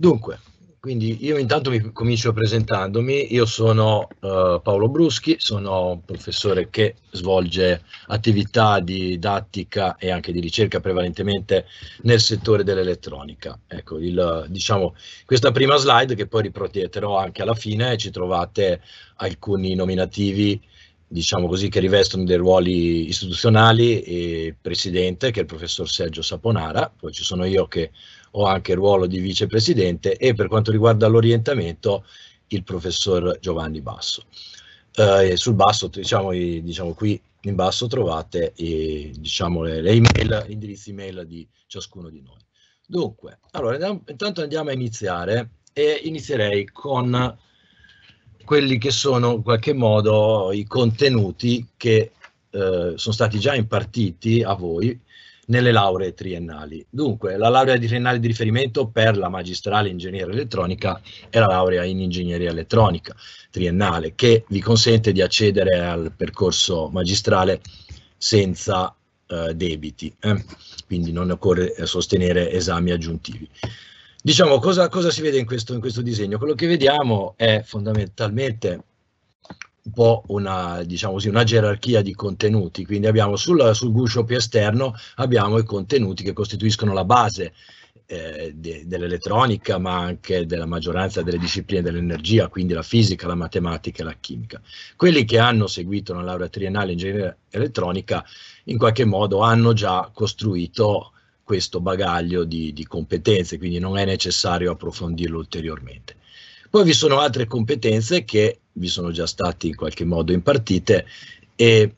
Dunque, quindi io intanto mi comincio presentandomi, io sono uh, Paolo Bruschi, sono un professore che svolge attività didattica e anche di ricerca prevalentemente nel settore dell'elettronica. Ecco, il, diciamo, questa prima slide che poi riprotetterò anche alla fine, ci trovate alcuni nominativi diciamo così, che rivestono dei ruoli istituzionali e eh, presidente, che è il professor Sergio Saponara, poi ci sono io che ho anche il ruolo di vicepresidente e per quanto riguarda l'orientamento il professor Giovanni Basso. Eh, sul basso, diciamo, i, diciamo, qui in basso trovate i, diciamo, le, le email, gli indirizzi email di ciascuno di noi. Dunque, allora, intanto andiamo a iniziare e inizierei con quelli che sono in qualche modo i contenuti che eh, sono stati già impartiti a voi nelle lauree triennali. Dunque, la laurea triennale di riferimento per la magistrale ingegneria elettronica è la laurea in ingegneria elettronica triennale, che vi consente di accedere al percorso magistrale senza eh, debiti, eh? quindi non occorre eh, sostenere esami aggiuntivi. Diciamo, cosa, cosa si vede in questo, in questo disegno? Quello che vediamo è fondamentalmente un po' una, diciamo così, una gerarchia di contenuti, quindi abbiamo sul, sul guscio più esterno abbiamo i contenuti che costituiscono la base eh, de, dell'elettronica, ma anche della maggioranza delle discipline dell'energia, quindi la fisica, la matematica e la chimica. Quelli che hanno seguito una laurea triennale in ingegneria elettronica, in qualche modo hanno già costruito questo bagaglio di, di competenze, quindi non è necessario approfondirlo ulteriormente. Poi vi sono altre competenze che vi sono già state in qualche modo impartite e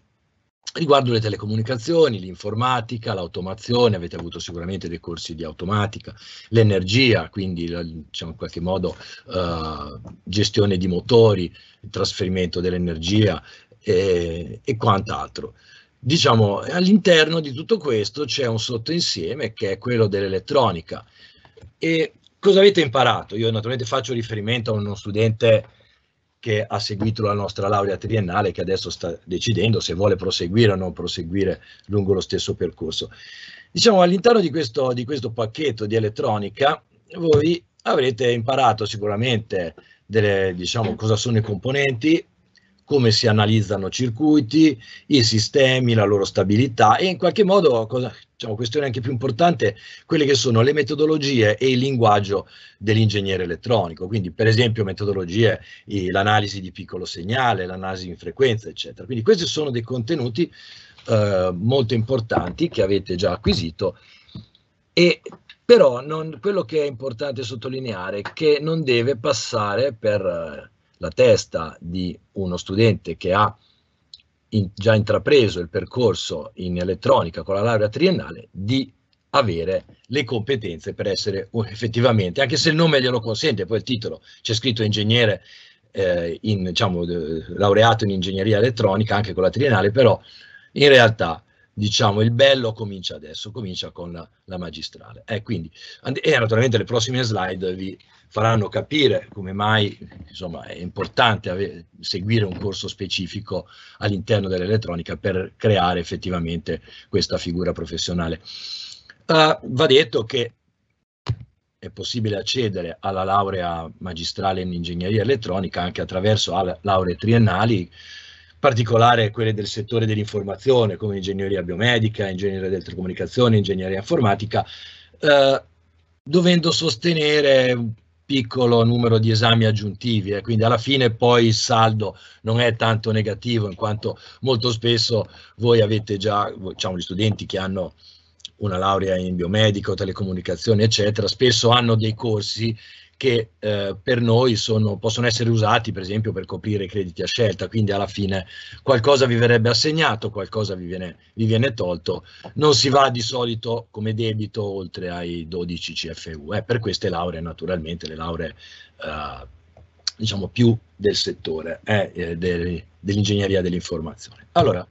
riguardo le telecomunicazioni, l'informatica, l'automazione, avete avuto sicuramente dei corsi di automatica, l'energia, quindi diciamo in qualche modo uh, gestione di motori, trasferimento dell'energia e, e quant'altro. Diciamo all'interno di tutto questo c'è un sottoinsieme che è quello dell'elettronica e Cosa avete imparato? Io naturalmente faccio riferimento a uno studente che ha seguito la nostra laurea triennale, che adesso sta decidendo se vuole proseguire o non proseguire lungo lo stesso percorso. Diciamo, all'interno di questo, di questo pacchetto di elettronica, voi avrete imparato sicuramente delle, diciamo, cosa sono i componenti, come si analizzano circuiti, i sistemi, la loro stabilità e in qualche modo, cosa, diciamo, questione anche più importante, quelle che sono le metodologie e il linguaggio dell'ingegnere elettronico, quindi per esempio metodologie, l'analisi di piccolo segnale, l'analisi in frequenza, eccetera. Quindi questi sono dei contenuti eh, molto importanti che avete già acquisito e però non, quello che è importante sottolineare è che non deve passare per la testa di uno studente che ha in, già intrapreso il percorso in elettronica con la laurea triennale di avere le competenze per essere effettivamente, anche se il nome glielo consente, poi il titolo c'è scritto ingegnere, eh, in, diciamo, laureato in ingegneria elettronica anche con la triennale, però in realtà diciamo, il bello comincia adesso, comincia con la, la magistrale. Eh, quindi, e naturalmente le prossime slide vi faranno capire come mai insomma, è importante avere, seguire un corso specifico all'interno dell'elettronica per creare effettivamente questa figura professionale. Uh, va detto che è possibile accedere alla laurea magistrale in ingegneria elettronica anche attraverso lauree triennali particolare quelle del settore dell'informazione, come ingegneria biomedica, ingegneria delle telecomunicazioni, ingegneria informatica, eh, dovendo sostenere un piccolo numero di esami aggiuntivi. Eh, quindi alla fine poi il saldo non è tanto negativo, in quanto molto spesso voi avete già, diciamo, gli studenti che hanno una laurea in biomedico, telecomunicazione eccetera, spesso hanno dei corsi che eh, per noi sono, possono essere usati per esempio per coprire i crediti a scelta, quindi alla fine qualcosa vi verrebbe assegnato, qualcosa vi viene, vi viene tolto, non si va di solito come debito oltre ai 12 CFU, eh, per queste lauree naturalmente, le lauree eh, diciamo più del settore eh, eh, del, dell'ingegneria dell'informazione. Allora,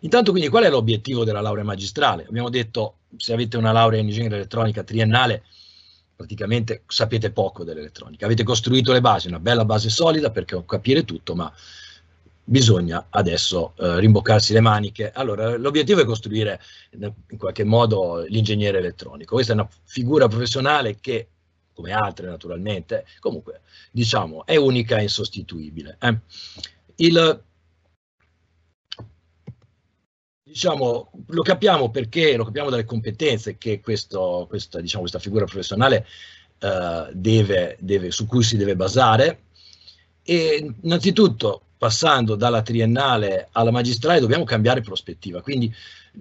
intanto quindi qual è l'obiettivo della laurea magistrale? Abbiamo detto se avete una laurea in ingegneria elettronica triennale, praticamente sapete poco dell'elettronica. Avete costruito le basi, una bella base solida perché capire tutto, ma bisogna adesso eh, rimboccarsi le maniche. Allora, l'obiettivo è costruire eh, in qualche modo l'ingegnere elettronico. Questa è una figura professionale che, come altre naturalmente, comunque diciamo è unica e insostituibile. Eh. Il diciamo, lo capiamo perché, lo capiamo dalle competenze che questo, questa, diciamo, questa, figura professionale eh, deve, deve, su cui si deve basare. E innanzitutto, passando dalla triennale alla magistrale, dobbiamo cambiare prospettiva. Quindi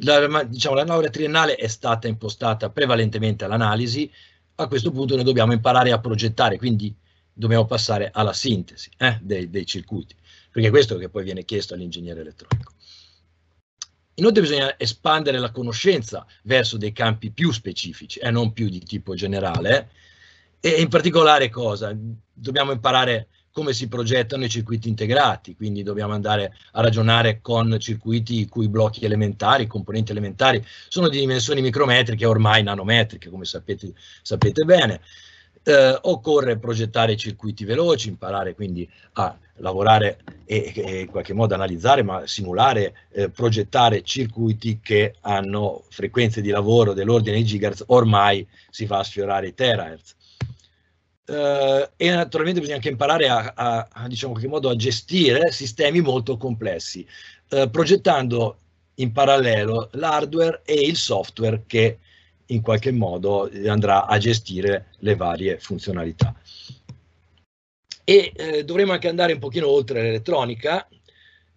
la, diciamo, la laurea triennale è stata impostata prevalentemente all'analisi, a questo punto noi dobbiamo imparare a progettare, quindi dobbiamo passare alla sintesi eh, dei, dei circuiti, perché questo è che poi viene chiesto all'ingegnere elettronico. Inoltre bisogna espandere la conoscenza verso dei campi più specifici e eh, non più di tipo generale. E in particolare cosa? Dobbiamo imparare come si progettano i circuiti integrati, quindi dobbiamo andare a ragionare con circuiti i cui blocchi elementari, componenti elementari, sono di dimensioni micrometriche, ormai nanometriche, come sapete, sapete bene. Eh, occorre progettare circuiti veloci, imparare quindi a lavorare e, e, in qualche modo analizzare, ma simulare, eh, progettare circuiti che hanno frequenze di lavoro dell'ordine di gigahertz, ormai si va a sfiorare i terahertz. Uh, e naturalmente bisogna anche imparare a, a, a, diciamo, a gestire sistemi molto complessi, uh, progettando in parallelo l'hardware e il software che in qualche modo andrà a gestire le varie funzionalità e eh, dovremo anche andare un pochino oltre l'elettronica,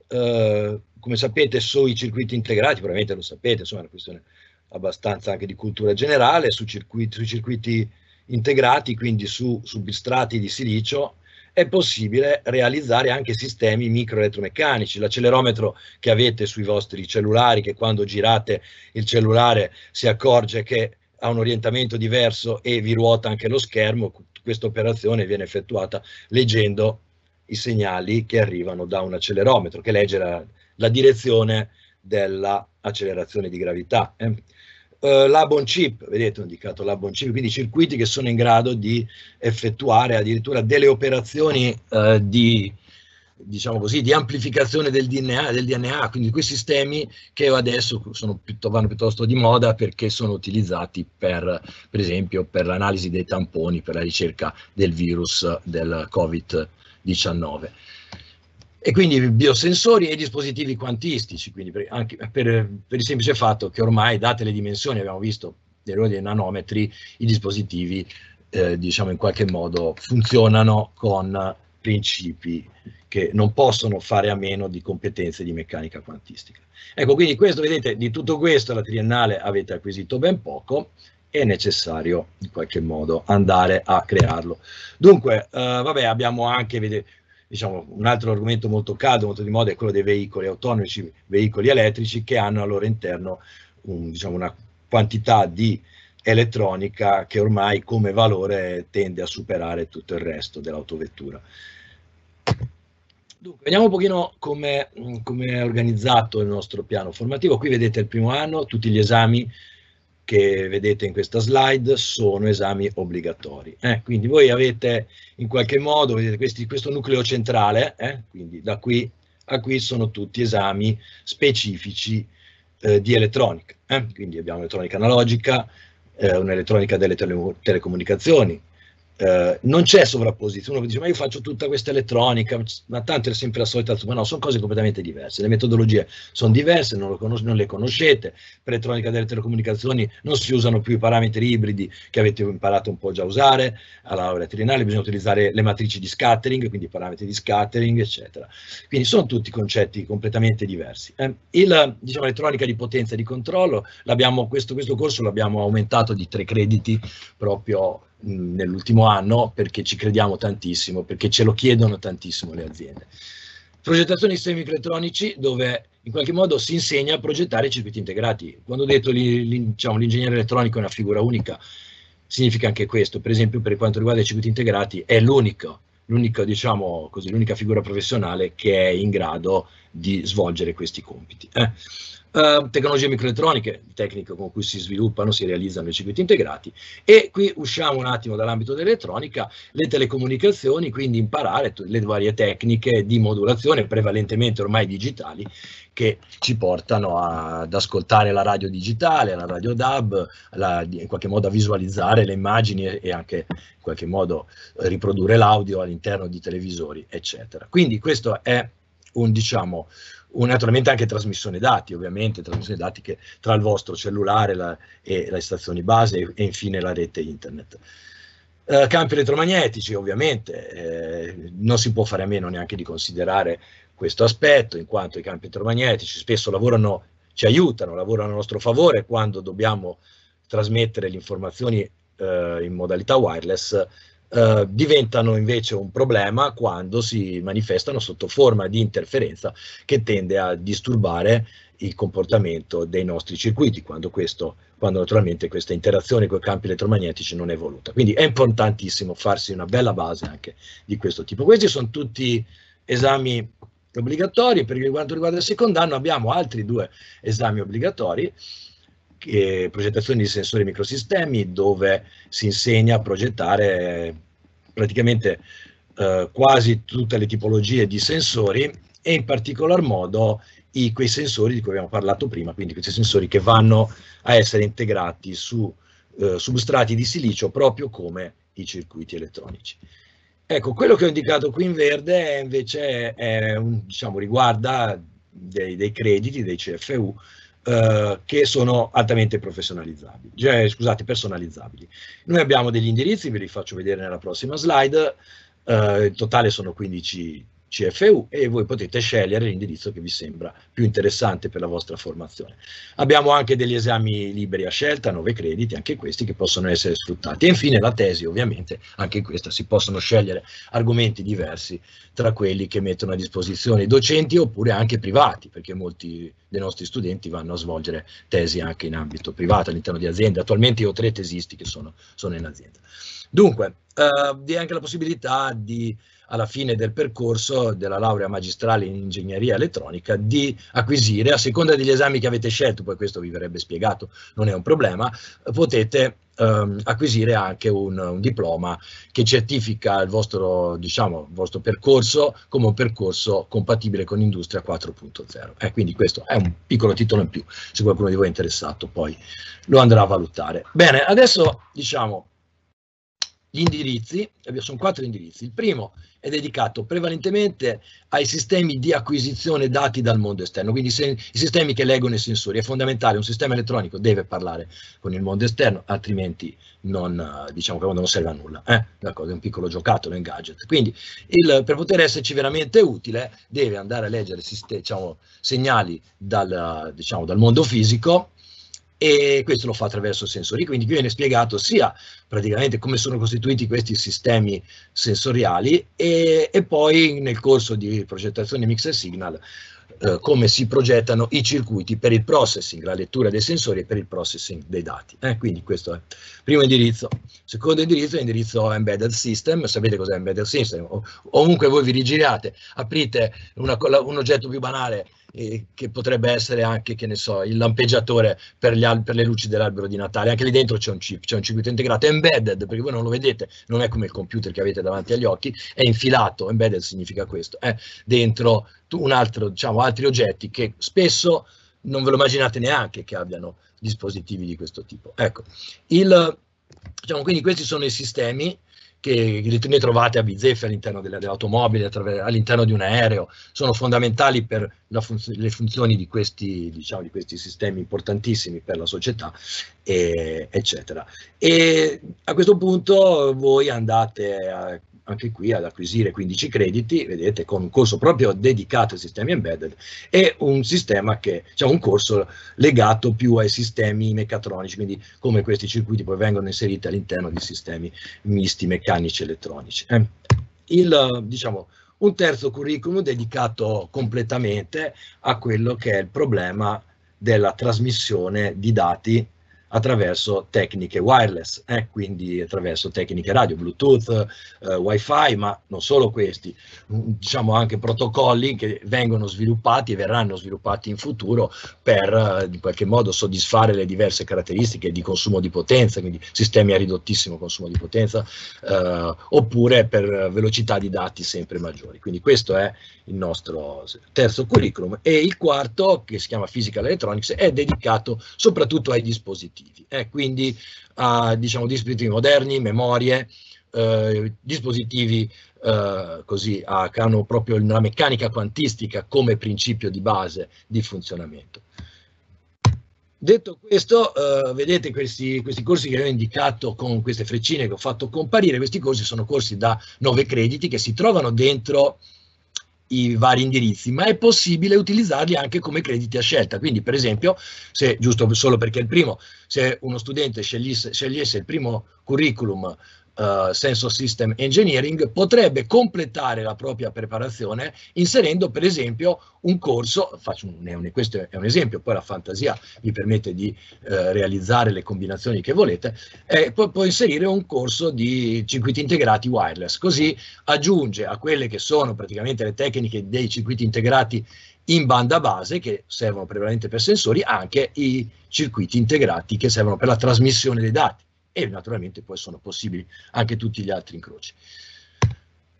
eh, come sapete sui circuiti integrati, probabilmente lo sapete, insomma è una questione abbastanza anche di cultura generale, su circuiti, sui circuiti integrati, quindi su substrati di silicio, è possibile realizzare anche sistemi microelettromeccanici. L'accelerometro che avete sui vostri cellulari, che quando girate il cellulare si accorge che ha un orientamento diverso e vi ruota anche lo schermo, questa operazione viene effettuata leggendo i segnali che arrivano da un accelerometro, che legge la, la direzione dell'accelerazione di gravità. Eh. Uh, eh, Labon chip, vedete ho indicato Labon chip, quindi circuiti che sono in grado di effettuare addirittura delle operazioni uh, di diciamo così, di amplificazione del DNA, del DNA, quindi quei sistemi che adesso piuttosto, vanno piuttosto di moda perché sono utilizzati per, per esempio per l'analisi dei tamponi, per la ricerca del virus del Covid-19. E quindi biosensori e dispositivi quantistici, quindi per, anche per, per il semplice fatto che ormai, date le dimensioni, abbiamo visto dell'ordine dei nanometri, i dispositivi eh, diciamo in qualche modo funzionano con principi che non possono fare a meno di competenze di meccanica quantistica. Ecco, quindi questo, vedete, di tutto questo la triennale avete acquisito ben poco, è necessario in qualche modo andare a crearlo. Dunque, eh, vabbè, abbiamo anche, vedete, diciamo, un altro argomento molto caldo, molto di moda, è quello dei veicoli autonomi, veicoli elettrici che hanno al loro interno un, diciamo, una quantità di elettronica che ormai come valore tende a superare tutto il resto dell'autovettura. Dunque, vediamo un pochino come, mm, come è organizzato il nostro piano formativo. Qui vedete il primo anno, tutti gli esami che vedete in questa slide sono esami obbligatori. Eh? Quindi voi avete in qualche modo vedete questi, questo nucleo centrale, eh? quindi da qui a qui sono tutti esami specifici eh, di elettronica. Eh? Quindi abbiamo elettronica analogica, eh, un'elettronica delle tele telecomunicazioni, eh, non c'è sovrapposizione, uno dice ma io faccio tutta questa elettronica, ma tanto è sempre la solita, ma no, sono cose completamente diverse, le metodologie sono diverse, non, conos- non le conoscete, per elettronica delle telecomunicazioni non si usano più i parametri ibridi che avete imparato un po' già a usare, alla laurea triennale bisogna utilizzare le matrici di scattering, quindi i parametri di scattering, eccetera. Quindi sono tutti concetti completamente diversi. Eh, il, diciamo, elettronica di potenza e di controllo, questo, questo corso l'abbiamo aumentato di tre crediti proprio nell'ultimo anno perché ci crediamo tantissimo, perché ce lo chiedono tantissimo le aziende. Progettazione di sistemi elettronici dove in qualche modo si insegna a progettare circuiti integrati. Quando ho detto diciamo, l'ingegnere elettronico è una figura unica, significa anche questo. Per esempio per quanto riguarda i circuiti integrati è l'unico, diciamo l'unica diciamo, figura professionale che è in grado di svolgere questi compiti. Eh. Uh, tecnologie microelettroniche, tecniche con cui si sviluppano, si realizzano i circuiti integrati e qui usciamo un attimo dall'ambito dell'elettronica, le telecomunicazioni, quindi imparare le varie tecniche di modulazione prevalentemente ormai digitali che ci portano a, ad ascoltare la radio digitale, la radio DAB, la, in qualche modo a visualizzare le immagini e anche in qualche modo riprodurre l'audio all'interno di televisori, eccetera. Quindi questo è un, diciamo, un, naturalmente anche trasmissione dati, ovviamente, trasmissione dati che, tra il vostro cellulare la, e le stazioni base e, e, infine la rete internet. Eh, campi elettromagnetici, ovviamente, eh, non si può fare a meno neanche di considerare questo aspetto, in quanto i campi elettromagnetici spesso lavorano, ci aiutano, lavorano a nostro favore quando dobbiamo trasmettere le informazioni eh, in modalità wireless eh, diventano invece un problema quando si manifestano sotto forma di interferenza che tende a disturbare il comportamento dei nostri circuiti, quando, questo, quando naturalmente questa interazione con i campi elettromagnetici non è voluta. Quindi è importantissimo farsi una bella base anche di questo tipo. Questi sono tutti esami obbligatori, per quanto riguarda il secondo anno abbiamo altri due esami obbligatori, eh, progettazione di sensori e microsistemi dove si insegna a progettare eh, praticamente eh, quasi tutte le tipologie di sensori e in particolar modo i, quei sensori di cui abbiamo parlato prima, quindi questi sensori che vanno a essere integrati su eh, substrati di silicio proprio come i circuiti elettronici. Ecco, quello che ho indicato qui in verde invece è un, diciamo, riguarda dei, dei, crediti, dei CFU, eh, che sono altamente professionalizzabili, cioè, scusate, personalizzabili. Noi abbiamo degli indirizzi, ve li faccio vedere nella prossima slide, eh, in totale sono 15 CFU e voi potete scegliere l'indirizzo che vi sembra più interessante per la vostra formazione. Abbiamo anche degli esami liberi a scelta, 9 crediti, anche questi che possono essere sfruttati. E infine la tesi, ovviamente, anche questa si possono scegliere argomenti diversi tra quelli che mettono a disposizione i docenti oppure anche privati, perché molti dei nostri studenti vanno a svolgere tesi anche in ambito privato, all'interno di aziende. Attualmente io ho tre tesisti che sono, sono in azienda. Dunque, eh, vi è anche la possibilità di alla fine del percorso della laurea magistrale in ingegneria elettronica di acquisire, a seconda degli esami che avete scelto, poi questo vi verrebbe spiegato, non è un problema, potete ehm, acquisire anche un, un, diploma che certifica il vostro, diciamo, il vostro percorso come un percorso compatibile con Industria 4.0. Eh, quindi questo è un piccolo titolo in più, se qualcuno di voi è interessato poi lo andrà a valutare. Bene, adesso diciamo gli indirizzi, eh, sono quattro indirizzi. Il primo è dedicato prevalentemente ai sistemi di acquisizione dati dal mondo esterno, quindi se, i sistemi che leggono i sensori. È fondamentale, un sistema elettronico deve parlare con il mondo esterno, altrimenti non, eh, diciamo non serve a nulla. Eh? è un piccolo giocattolo, in gadget. Quindi il, per poter esserci veramente utile deve andare a leggere diciamo, segnali dal, diciamo, dal mondo fisico e questo lo fa attraverso sensori. Quindi qui viene spiegato sia praticamente come sono costituiti questi sistemi sensoriali e, e poi nel corso di progettazione mix e signal eh, come si progettano i circuiti per il processing, la lettura dei sensori e per il processing dei dati. Eh, quindi questo è il primo indirizzo. Secondo indirizzo è l'indirizzo embedded system, sapete cos'è embedded system? O, ovunque voi vi rigiriate, aprite una, un oggetto più banale eh, che potrebbe essere anche, che ne so, il lampeggiatore per, al- per, le luci dell'albero di Natale. Anche lì dentro c'è un chip, c'è un circuito integrato, embedded, perché voi non lo vedete, non è come il computer che avete davanti agli occhi, è infilato, embedded significa questo, è dentro un altro, diciamo, altri oggetti che spesso non ve lo immaginate neanche che abbiano dispositivi di questo tipo. Ecco, il, diciamo, quindi questi sono i sistemi che ne trovate a bizzeffe all'interno dell'automobile, dell all'interno di un aereo, sono fondamentali per funz le funzioni di questi, diciamo, di questi, sistemi importantissimi per la società, e, eccetera. E a questo punto voi andate a anche qui ad acquisire 15 crediti, vedete, con un corso proprio dedicato ai sistemi embedded e un sistema che, cioè un corso legato più ai sistemi meccatronici, quindi come questi circuiti poi vengono inseriti all'interno di sistemi misti meccanici e elettronici. Eh. Il, diciamo, un terzo curriculum dedicato completamente a quello che è il problema della trasmissione di dati attraverso tecniche wireless, eh, quindi attraverso tecniche radio, Bluetooth, eh, WiFi, ma non solo questi, mm, diciamo anche protocolli che vengono sviluppati e verranno sviluppati in futuro per eh, in qualche modo soddisfare le diverse caratteristiche di consumo di potenza, quindi sistemi a ridottissimo consumo di potenza, eh, oppure per velocità di dati sempre maggiori. Quindi questo è il nostro terzo curriculum e il quarto, che si chiama Physical Electronics, è dedicato soprattutto ai dispositivi partiti e eh, quindi a diciamo, dispositivi moderni, memorie, eh, dispositivi eh, così, ah, che hanno proprio la meccanica quantistica come principio di base di funzionamento. Detto questo, eh, vedete questi, questi, corsi che ho indicato con queste freccine che ho fatto comparire, questi corsi sono corsi da 9 crediti che si trovano dentro i vari indirizzi, ma è possibile utilizzarli anche come crediti a scelta. Quindi, per esempio, se giusto solo perché il primo, se uno studente scegliesse, scegliesse il primo curriculum Uh, eh, Sensor System Engineering, potrebbe completare la propria preparazione inserendo per esempio un corso, faccio un, questo è un esempio, poi la fantasia vi permette di uh, realizzare le combinazioni che volete, e eh, poi può inserire un corso di circuiti integrati wireless, così aggiunge a quelle che sono praticamente le tecniche dei circuiti integrati in banda base che servono prevalentemente per sensori, anche i circuiti integrati che servono per la trasmissione dei dati e naturalmente poi sono possibili anche tutti gli altri incroci.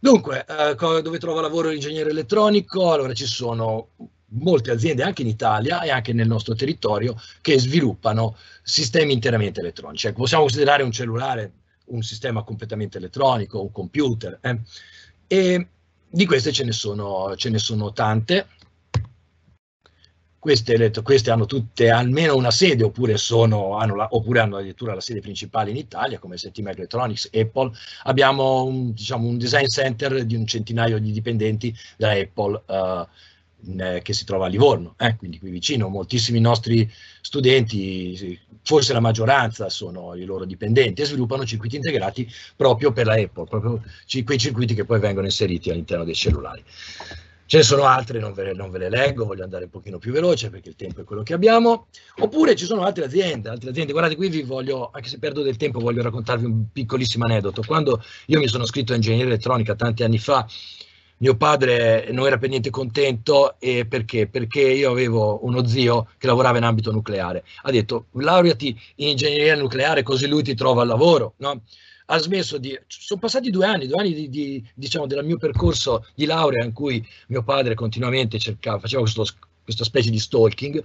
Dunque, eh, dove trova lavoro l'ingegnere elettronico? Allora ci sono molte aziende anche in Italia e anche nel nostro territorio che sviluppano sistemi interamente elettronici. Cioè, possiamo considerare un cellulare un sistema completamente elettronico, un computer. Eh? E di queste ce ne sono, ce ne sono tante queste, queste, hanno tutte almeno una sede oppure, sono, hanno la, oppure, hanno addirittura la sede principale in Italia come STM Electronics, Apple. Abbiamo un, diciamo, un, design center di un centinaio di dipendenti da Apple eh, eh, che si trova a Livorno, eh, quindi qui vicino. Moltissimi nostri studenti, forse la maggioranza, sono i loro dipendenti e sviluppano circuiti integrati proprio per la Apple, proprio quei circuiti che poi vengono inseriti all'interno dei cellulari. Ce ne sono altre, non ve, non ve, le leggo, voglio andare un pochino più veloce perché il tempo è quello che abbiamo. Oppure ci sono altre aziende, altre aziende. Guardate, qui vi voglio, anche se perdo del tempo, voglio raccontarvi un piccolissimo aneddoto. Quando io mi sono scritto a ingegneria elettronica tanti anni fa, mio padre non era per niente contento e perché? Perché io avevo uno zio che lavorava in ambito nucleare. Ha detto, laureati in ingegneria nucleare così lui ti trova il lavoro, no? ha smesso di... Sono passati due anni, due anni di, di, diciamo, del mio percorso di laurea in cui mio padre continuamente cercava, faceva questo, questa specie di stalking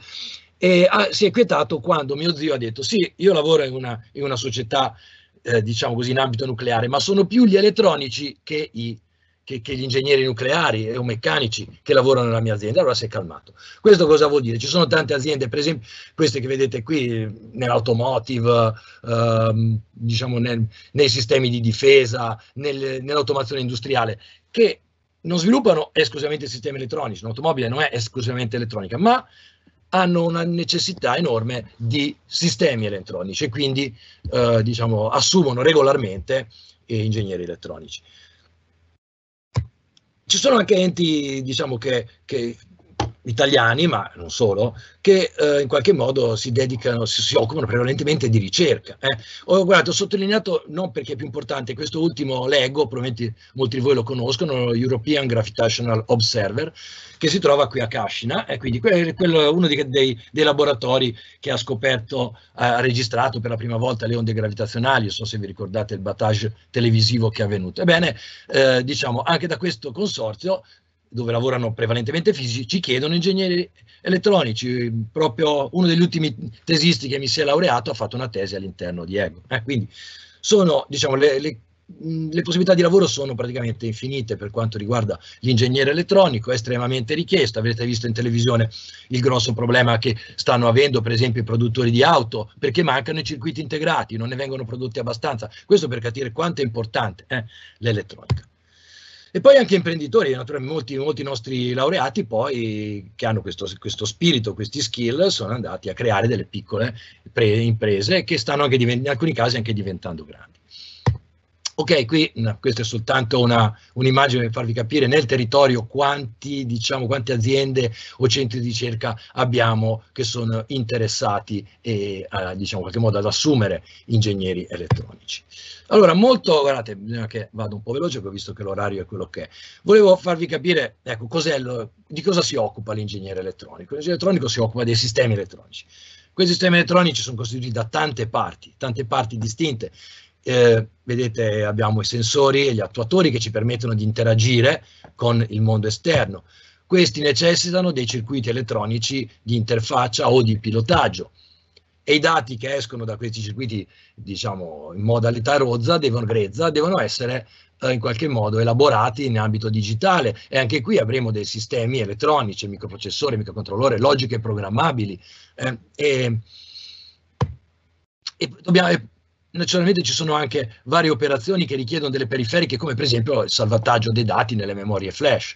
e ha, si è quietato quando mio zio ha detto sì, io lavoro in una, in una società, eh, diciamo così, in ambito nucleare, ma sono più gli elettronici che i che, che, gli ingegneri nucleari o meccanici che lavorano nella mia azienda. Allora si è calmato. Questo cosa vuol dire? Ci sono tante aziende, per esempio queste che vedete qui eh, nell'automotive, ehm, diciamo nel, nei sistemi di difesa, nel, nell'automazione industriale, che non sviluppano esclusivamente sistemi elettronici, un'automobile non è esclusivamente elettronica, ma hanno una necessità enorme di sistemi elettronici e quindi eh, diciamo, assumono regolarmente eh, ingegneri elettronici ci sono anche enti diciamo, che, che italiani, ma non solo, che eh, in qualche modo si dedicano, si, si occupano prevalentemente di ricerca. Eh. Ho, guardato, ho sottolineato, non perché è più importante, questo ultimo Lego, probabilmente molti di voi lo conoscono, European Gravitational Observer, che si trova qui a Cascina, eh, è quindi quello, uno dei, dei, dei, laboratori che ha scoperto, ha registrato per la prima volta le onde gravitazionali, non so se vi ricordate il battage televisivo che è avvenuto. Ebbene, eh, diciamo, anche da questo consorzio dove lavorano prevalentemente fisici, ci chiedono ingegneri elettronici. Proprio uno degli ultimi tesisti che mi si è laureato ha fatto una tesi all'interno di Ego. Eh, quindi sono, diciamo, le, le, le, possibilità di lavoro sono praticamente infinite per quanto riguarda l'ingegnere elettronico, è estremamente richiesto. Avrete visto in televisione il grosso problema che stanno avendo, per esempio, i produttori di auto, perché mancano i circuiti integrati, non ne vengono prodotti abbastanza. Questo per capire quanto è importante eh, l'elettronica. E poi anche imprenditori, naturalmente molti, molti nostri laureati poi che hanno questo, questo, spirito, questi skill, sono andati a creare delle piccole pre- imprese che stanno anche divent- in alcuni casi anche diventando grandi. Ok, qui no, questa è soltanto una, un'immagine per farvi capire nel territorio quanti, diciamo, quante aziende o centri di ricerca abbiamo che sono interessati eh, a, diciamo, in qualche modo ad assumere ingegneri elettronici. Allora, molto, guardate, bisogna che vado un po' veloce perché ho visto che l'orario è quello che è. Volevo farvi capire, ecco, lo, di cosa si occupa l'ingegnere elettronico. L'ingegnere elettronico si occupa dei sistemi elettronici. Questi sistemi elettronici sono costituiti da tante parti, tante parti distinte. Eh, vedete abbiamo i sensori e gli attuatori che ci permettono di interagire con il mondo esterno. Questi necessitano dei circuiti elettronici di interfaccia o di pilotaggio e i dati che escono da questi circuiti, diciamo, in modalità rozza, devono, grezza, devono essere eh, in qualche modo elaborati in ambito digitale e anche qui avremo dei sistemi elettronici, microprocessori, microcontrollori, logiche programmabili eh, e, e, dobbiamo, Naturalmente ci sono anche varie operazioni che richiedono delle periferiche, come per esempio il salvataggio dei dati nelle memorie flash,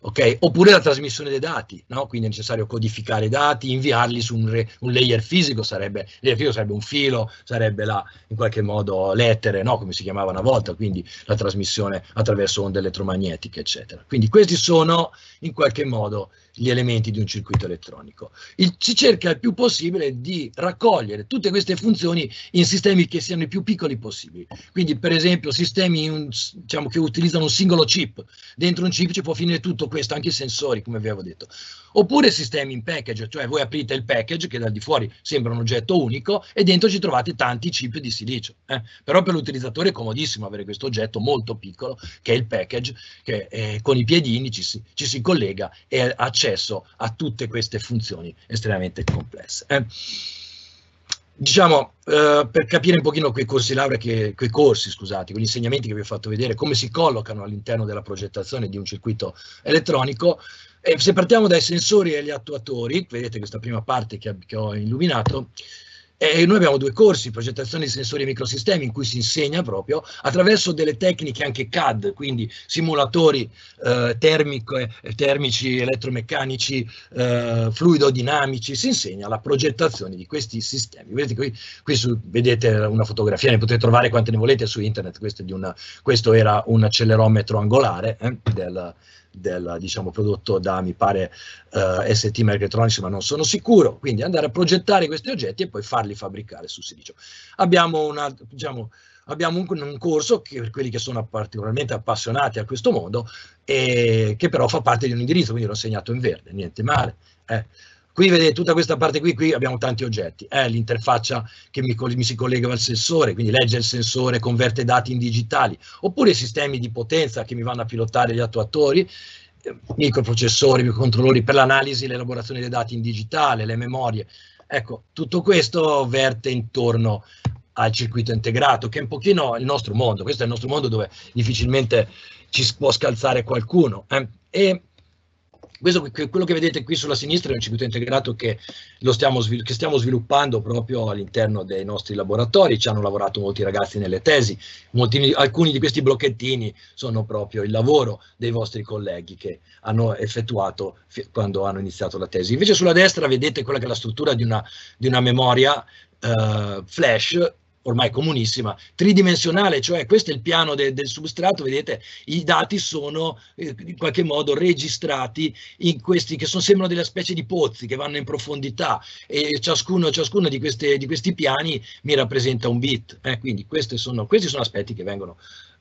okay? oppure la trasmissione dei dati, no? quindi è necessario codificare i dati, inviarli su un, re, un layer fisico, sarebbe, layer fisico sarebbe un filo, sarebbe la, in qualche modo lettere, no? come si chiamava una volta, quindi la trasmissione attraverso onde elettromagnetiche, eccetera. Quindi questi sono in qualche modo gli elementi di un circuito elettronico. Il, si cerca il più possibile di raccogliere tutte queste funzioni in sistemi che siano i più piccoli possibili. Quindi, per esempio, sistemi un, diciamo, che utilizzano un singolo chip. Dentro un chip ci può finire tutto questo, anche i sensori, come vi avevo detto. Oppure sistemi in package, cioè voi aprite il package che dal di fuori sembra un oggetto unico e dentro ci trovate tanti chip di silicio. Eh? Però per l'utilizzatore è comodissimo avere questo oggetto molto piccolo che è il package che eh, con i piedini ci si, ci si collega e accede accesso a tutte queste funzioni estremamente complesse. Eh? Diciamo, eh, per capire un pochino quei corsi laurea, che, quei corsi, scusate, quegli insegnamenti che vi ho fatto vedere, come si collocano all'interno della progettazione di un circuito elettronico, e eh, se partiamo dai sensori e gli attuatori, vedete questa prima parte che, che ho illuminato, e noi abbiamo due corsi, progettazione di sensori e microsistemi, in cui si insegna proprio attraverso delle tecniche anche CAD, quindi simulatori eh, termiche, eh, termici, elettromeccanici, eh, fluidodinamici, si insegna la progettazione di questi sistemi. Vedete qui, qui su, vedete una fotografia, ne potete trovare quante ne volete su internet, questo, una, questo era un accelerometro angolare eh, del, del diciamo, prodotto da, mi pare, uh, eh, ST Microelectronics, ma non sono sicuro. Quindi andare a progettare questi oggetti e poi farli fabbricare su silicio. Abbiamo, una, diciamo, abbiamo un, un, corso che, per quelli che sono particolarmente appassionati a questo mondo, e che però fa parte di un indirizzo, quindi l'ho segnato in verde, niente male. Eh. Qui vedete tutta questa parte qui, qui abbiamo tanti oggetti, è eh, l'interfaccia che mi, mi, si collega al sensore, quindi legge il sensore, converte dati in digitali, oppure i sistemi di potenza che mi vanno a pilotare gli attuatori, eh, microprocessori, microcontrollori per l'analisi e l'elaborazione dei dati in digitale, le memorie. Ecco, tutto questo verte intorno al circuito integrato, che è un pochino il nostro mondo, questo è il nostro mondo dove difficilmente ci può scalzare qualcuno. Eh? E questo, quello che vedete qui sulla sinistra è un circuito integrato che, stiamo, che stiamo sviluppando proprio all'interno dei nostri laboratori, ci hanno lavorato molti ragazzi nelle tesi, molti, alcuni di questi blocchettini sono proprio il lavoro dei vostri colleghi che hanno effettuato quando hanno iniziato la tesi. Invece sulla destra vedete quella che è la struttura di una, di una memoria eh, flash ormai comunissima, tridimensionale, cioè questo è il piano de, del substrato, vedete i dati sono eh, in qualche modo registrati in questi che sono, sembrano delle specie di pozzi che vanno in profondità e ciascuno, ciascuno di, queste, di, questi piani mi rappresenta un bit, eh, quindi sono, questi sono aspetti che vengono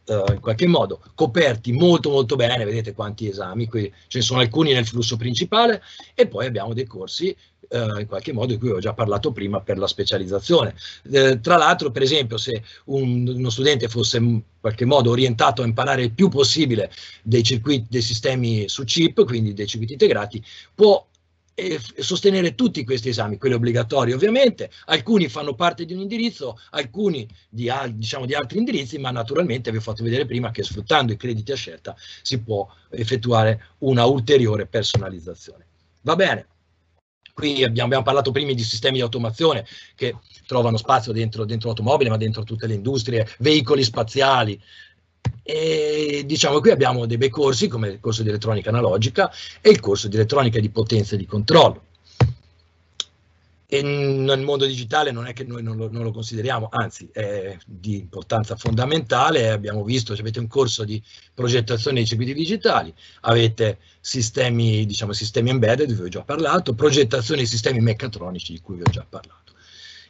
Uh, in qualche modo coperti molto molto bene, vedete quanti esami, qui ce ne sono alcuni nel flusso principale e poi abbiamo dei corsi eh, in qualche modo di cui ho già parlato prima per la specializzazione. Eh, tra l'altro, per esempio, se un, uno studente fosse in qualche modo orientato a imparare il più possibile dei circuiti, dei sistemi su chip, quindi dei circuiti integrati, può eh, sostenere tutti questi esami, quelli obbligatori ovviamente, alcuni fanno parte di un indirizzo, alcuni di, diciamo, di, altri indirizzi, ma naturalmente vi ho fatto vedere prima che sfruttando i crediti a scelta si può effettuare una ulteriore personalizzazione. Va bene qui abbiamo, abbiamo, parlato prima di sistemi di automazione che trovano spazio dentro, dentro l'automobile, ma dentro tutte le industrie, veicoli spaziali. E diciamo qui abbiamo dei bei corsi come il corso di elettronica analogica e il corso di elettronica di potenza e di controllo. E nel mondo digitale non è che noi non lo, non lo consideriamo, anzi è di importanza fondamentale, abbiamo visto, cioè avete un corso di progettazione dei circuiti digitali, avete sistemi, diciamo, sistemi embedded di cui vi ho già parlato, progettazione di sistemi meccatronici di cui vi ho già parlato.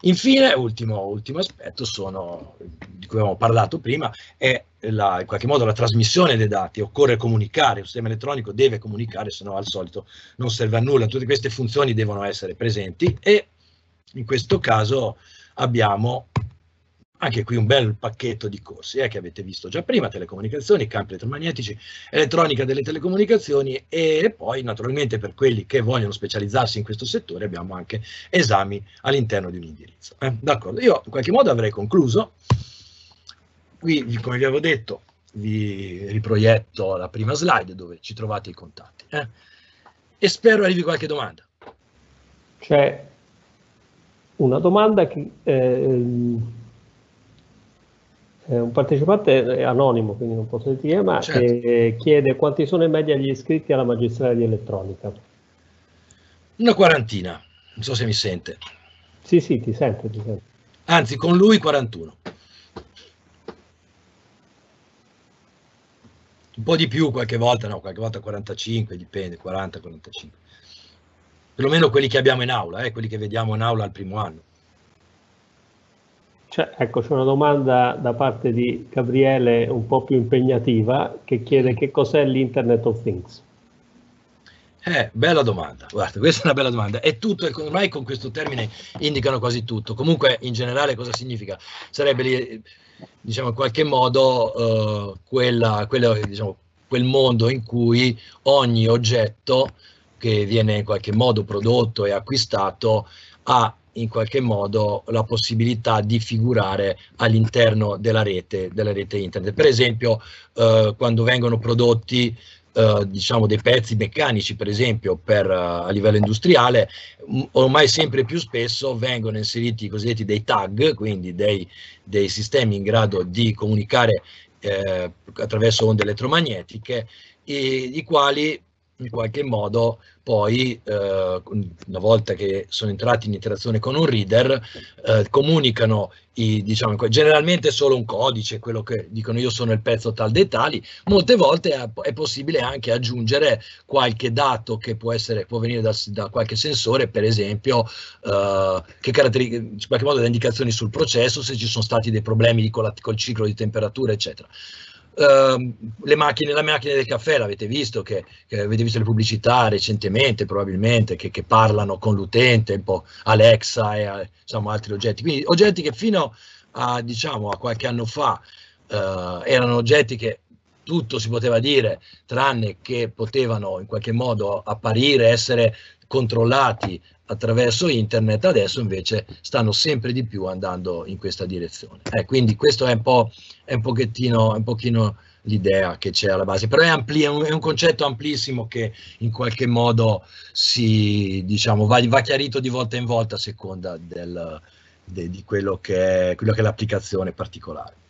Infine, ultimo, ultimo aspetto sono, di cui avevamo parlato prima, è la, in qualche modo la trasmissione dei dati, occorre comunicare, il sistema elettronico deve comunicare, se no al solito non serve a nulla, tutte queste funzioni devono essere presenti e in questo caso abbiamo anche qui un bel pacchetto di corsi eh, che avete visto già prima, telecomunicazioni, campi elettromagnetici, elettronica delle telecomunicazioni e poi naturalmente per quelli che vogliono specializzarsi in questo settore abbiamo anche esami all'interno di un indirizzo. Eh, D'accordo, io in qualche modo avrei concluso. Qui, come vi avevo detto, vi riproietto la prima slide dove ci trovate i contatti. Eh? E spero arrivi qualche domanda. C'è una domanda che... Ehm eh, un partecipante è anonimo, quindi non posso dire, ma certo. eh, chiede quanti sono in media gli iscritti alla magistrale di elettronica. Una quarantina, non so se mi sente. Sì, sì, ti sento, ti sento. Anzi, con lui 41. Un po' di più qualche volta, no, qualche volta 45, dipende, 40, 45. Perlomeno quelli che abbiamo in aula, eh, quelli che vediamo in aula al primo anno. Cioè, ecco, c'è una domanda da parte di Gabriele un po' più impegnativa che chiede che cos'è l'Internet of Things. Eh, bella domanda, guarda, questa è una bella domanda. È tutto, ormai con questo termine indicano quasi tutto. Comunque, in generale, cosa significa? Sarebbe, diciamo, in qualche modo uh, quella, quella, diciamo, quel mondo in cui ogni oggetto che viene in qualche modo prodotto e acquistato ha in qualche modo la possibilità di figurare all'interno della rete, della rete internet. Per esempio, eh, quando vengono prodotti eh, diciamo dei pezzi meccanici per esempio per, eh, a livello industriale ormai sempre più spesso vengono inseriti i cosiddetti dei tag quindi dei, dei sistemi in grado di comunicare eh, attraverso onde elettromagnetiche i, i quali in qualche modo poi eh, una volta che sono entrati in interazione con un reader eh, comunicano i, diciamo, generalmente solo un codice quello che dicono io sono il pezzo tal dei tali molte volte è possibile anche aggiungere qualche dato che può, essere, può venire da, da, qualche sensore per esempio eh, che caratterizza in qualche modo le indicazioni sul processo se ci sono stati dei problemi col, col ciclo di temperatura eccetera Ehm, le macchine, la macchina del caffè, l'avete visto, che, che, avete visto le pubblicità recentemente probabilmente, che, che parlano con l'utente, un po' Alexa e eh, insomma, altri oggetti. Quindi oggetti che fino a, diciamo, a qualche anno fa uh, erano oggetti che tutto si poteva dire, tranne che potevano in qualche modo apparire, essere controllati attraverso internet, adesso invece stanno sempre di più andando in questa direzione. Eh, quindi questo è un, po', è un pochettino, un pochino l'idea che c'è alla base, però è, ampli, è, un, è, un, concetto amplissimo che in qualche modo si, diciamo, va, va chiarito di volta in volta a seconda del, de, di quello che, è, quello che è l'applicazione particolare.